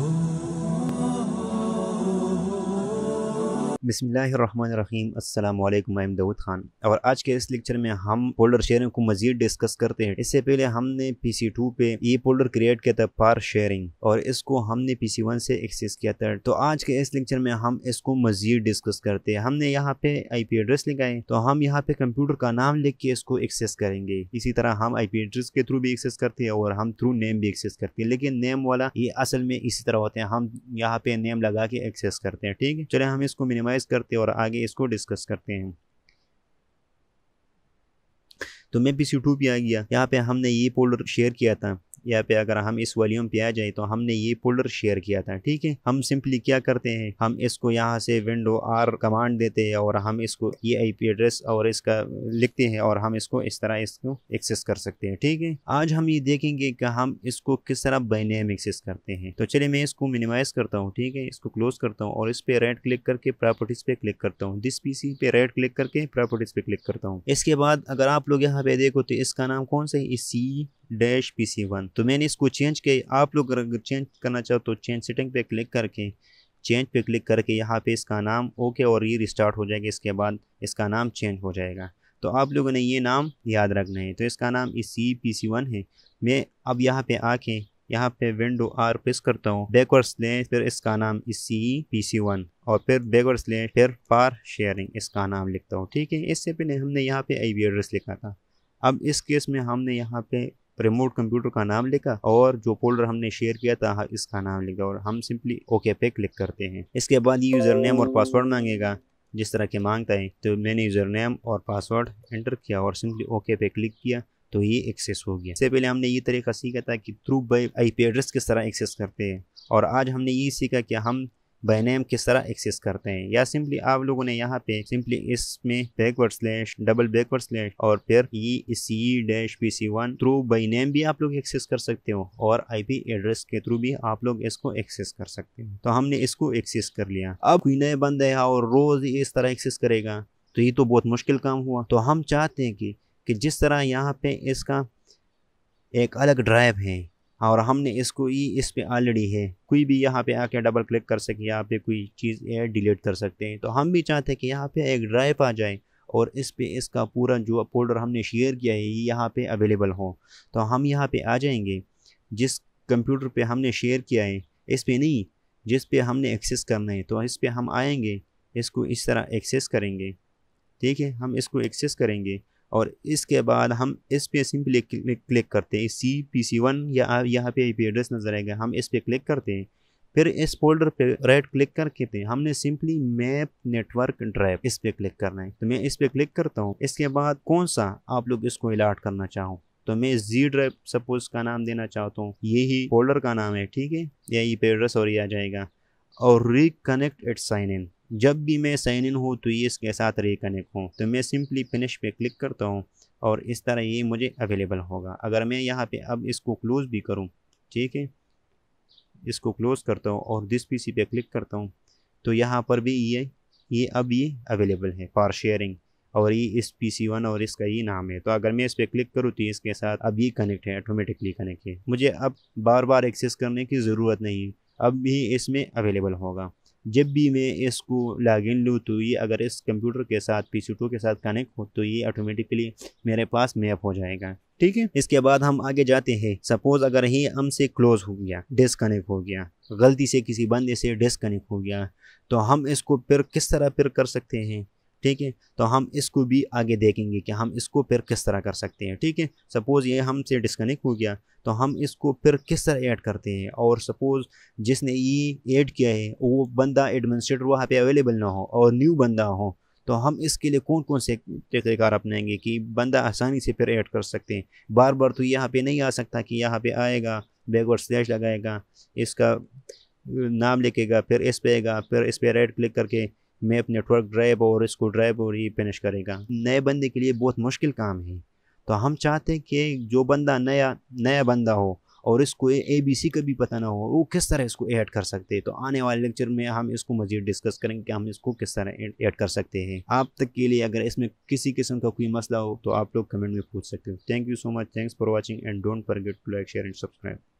Oh. बिसमीम अल्लाम I am Dawood Khan और आज के इस लेक्चर में हम फोल्डर शेयरिंग को मजीद डिस्कस करते हैं इससे पहले हमने पी सी टू पे ई फोल्डर क्रिएट किया था पार शेयरिंग और इसको हमने पी सी वन से एक्सेस किया था तो आज के इस लेक्चर में हम इसको मजीद डिस्कस करते हैं हमने यहाँ पे आई पी एड्रेस है तो हम यहाँ पे कंप्यूटर का नाम लिख के इसको एक्सेस करेंगे इसी तरह हम आई पी एड्रेस के थ्रू भी एक्सेस करते हैं और हम थ्रू नेम भी एक्सेस करते हैं लेकिन नेम वाला ये असल में इसी तरह होते हैं हम यहाँ पे नेम लगा के एक्सेस करते हैं ठीक है चले हम इसको मिनिमाइज एनालाइज करते हैं और आगे इसको डिस्कस करते हैं तो मैं भी यूट्यूब पे आ गया यहाँ पे हमने ये पोल्डर शेयर किया था यहाँ पे अगर हम इस वॉल्यूम पे आ जाए तो हमने ये फोल्डर शेयर किया था ठीक है हम सिंपली क्या करते हैं हम इसको यहाँ से विंडो आर कमांड देते हैं और हम इसको ये आई पी एड्रेस और इसका लिखते हैं और हम इसको इस तरह इसको एक्सेस कर सकते हैं ठीक है आज हम ये देखेंगे कि हम इसको किस तरह बाइनेम एक्सेस करते हैं तो चलिए मैं इसको मिनिमाइज करता हूँ ठीक है इसको क्लोज करता हूँ और इस पे राइट क्लिक करके प्रॉपर्टीज पे क्लिक करता हूँ दिस पीसी पे राइट क्लिक करके प्रॉपर्टीज पे क्लिक करता हूँ इसके बाद अगर आप लोग यहाँ पे देखो तो इसका नाम कौन सा है सी डैश पी सी वन तो मैंने इसको चेंज किया आप लोग अगर चेंज करना चाहो तो चेंज सेटिंग पे क्लिक करके चेंज पे क्लिक करके यहाँ पे इसका नाम ओके और ये रिस्टार्ट हो जाएगा इसके बाद इसका नाम चेंज हो जाएगा तो आप लोगों ने ये नाम याद रखना है तो इसका नाम इस सी पी सी वन है मैं अब यहाँ पे आके यहाँ पे विंडो आर प्रेस करता हूँ बैकवर्ड्स लें फिर इसका नाम इस सी पी सी वन और फिर बैकवर्ड्स लें फिर पार शेयरिंग इसका नाम लिखता हूँ ठीक है इससे पहले हमने यहाँ पे आई एड्रेस लिखा था अब इस केस में हमने यहाँ पे रिमोट कंप्यूटर का नाम लिखा और जो फोल्डर हमने शेयर किया था इसका नाम लिखा और हम सिंपली ओके पे क्लिक करते हैं इसके बाद ये यूज़र नेम और पासवर्ड oh. मांगेगा जिस तरह के मांगता है तो मैंने यूज़र नेम और पासवर्ड एंटर किया और सिंपली ओके पे क्लिक किया तो ये एक्सेस हो गया इससे पहले हमने ये तरीका सीखा था कि थ्रू बाई आई एड्रेस किस तरह एक्सेस करते हैं और आज हमने ये सीखा कि हम बहने हम किस तरह एक्सेस करते हैं या सिंपली आप लोगों ने यहाँ पे सिंपली इसमें backward slash double backward slash और फिर E C dash P C one through by name भी आप लोग एक्सेस कर सकते हो और आईपी एड्रेस के थ्रू भी आप लोग इसको एक्सेस कर सकते हो तो हमने इसको एक्सेस कर लिया अब कोई नए बंद है और रोज इस तरह एक्सेस करेगा तो ये तो बहुत मुश्किल काम हुआ तो हम चाहते हैं कि कि जिस तरह यहाँ पे इसका एक अलग ड्राइव है और हमने इसको ई इस पर ऑलरेडी है कोई भी यहाँ पे आके डबल क्लिक कर सके यहाँ पे कोई चीज़ डिलीट कर सकते हैं तो हम भी चाहते हैं कि यहाँ पे एक ड्राइव आ जाए और इस पे इसका पूरा जो फोल्डर हमने शेयर किया है ये यहाँ पे अवेलेबल हो तो हम यहाँ पे आ जाएंगे जिस कंप्यूटर पे हमने शेयर किया है इस पर नहीं जिस पर हमने एक्सेस करना है तो इस पर हम आएँगे इसको इस तरह एक्सेस करेंगे ठीक है हम इसको एक्सेस करेंगे और इसके बाद हम इस पे सिंपली क्लिक करते हैं सी पी सी वन या यहाँ पे आई एड्रेस नज़र आएगा हम इस पे क्लिक करते हैं फिर इस फोल्डर पे राइट क्लिक करके थे हमने सिंपली मैप नेटवर्क ड्राइव इस पे क्लिक करना है तो मैं इस पे क्लिक करता हूँ इसके बाद कौन सा आप लोग इसको अलाट करना चाहो तो मैं जी ड्राइव सपोज का नाम देना चाहता हूँ यही फोल्डर का नाम है ठीक है यही पे एड्रेस और ये आ जाएगा और रिकनेक्ट एट साइन इन जब भी मैं साइन इन हूँ तो ये इसके साथ रिकनेक्ट हूँ तो मैं सिंपली फिनिश पे क्लिक करता हूँ और इस तरह ये मुझे अवेलेबल होगा अगर मैं यहाँ पे अब इसको क्लोज़ भी करूँ ठीक है इसको क्लोज़ करता हूँ और दिस पीसी पे क्लिक करता हूँ तो यहाँ पर भी ये ये अब ये अवेलेबल है फॉर शेयरिंग और ये इस पी सी वन और इसका ये नाम है तो अगर मैं इस पर क्लिक करूँ तो इसके साथ अब ये कनेक्ट है ऑटोमेटिकली कनेक्ट है मुझे अब बार बार एक्सेस करने की ज़रूरत नहीं अब भी इसमें अवेलेबल होगा जब भी मैं इसको लॉगिन लूँ तो ये अगर इस कंप्यूटर के साथ पी के साथ कनेक्ट हो तो ये ऑटोमेटिकली मेरे पास मैप हो जाएगा ठीक है इसके बाद हम आगे जाते हैं सपोज अगर ही हमसे क्लोज हो गया डिसकनेक्ट हो गया गलती से किसी बंदे से डिसकनेक्ट हो गया तो हम इसको फिर किस तरह फिर कर सकते हैं ठीक है तो हम इसको भी आगे देखेंगे कि हम इसको फिर किस तरह कर सकते हैं ठीक है सपोज़ ये हमसे डिस्कनेक्ट हो गया तो हम इसको फिर किस तरह ऐड करते हैं और सपोज़ जिसने ये ऐड किया है वो बंदा एडमिनिस्ट्रेटर वहाँ पे अवेलेबल ना हो और न्यू बंदा हो तो हम इसके लिए कौन कौन से तरीक़ार अपनाएंगे कि बंदा आसानी से फिर ऐड कर सकते हैं बार बार तो यहाँ पर नहीं आ सकता कि यहाँ पर आएगा बैकवर्ड स्लैश लगाएगा इसका नाम लिखेगा फिर इस पर आएगा फिर इस पर राइट क्लिक करके मैप नेटवर्क ड्राइव और इसको ड्राइव और ही पेनिश करेगा नए बंदे के लिए बहुत मुश्किल काम है तो हम चाहते हैं कि जो बंदा नया नया बंदा हो और इसको ए बी सी का भी पता ना हो वो किस तरह इसको ऐड कर सकते हैं तो आने वाले लेक्चर में हम इसको मजीद डिस्कस करेंगे कि हम इसको किस तरह ऐड कर सकते हैं आप तक के लिए अगर इसमें किसी किस्म का कोई मसला हो तो आप लोग कमेंट में पूछ सकते हो thank you so much thanks for watching and don't forget to like share and subscribe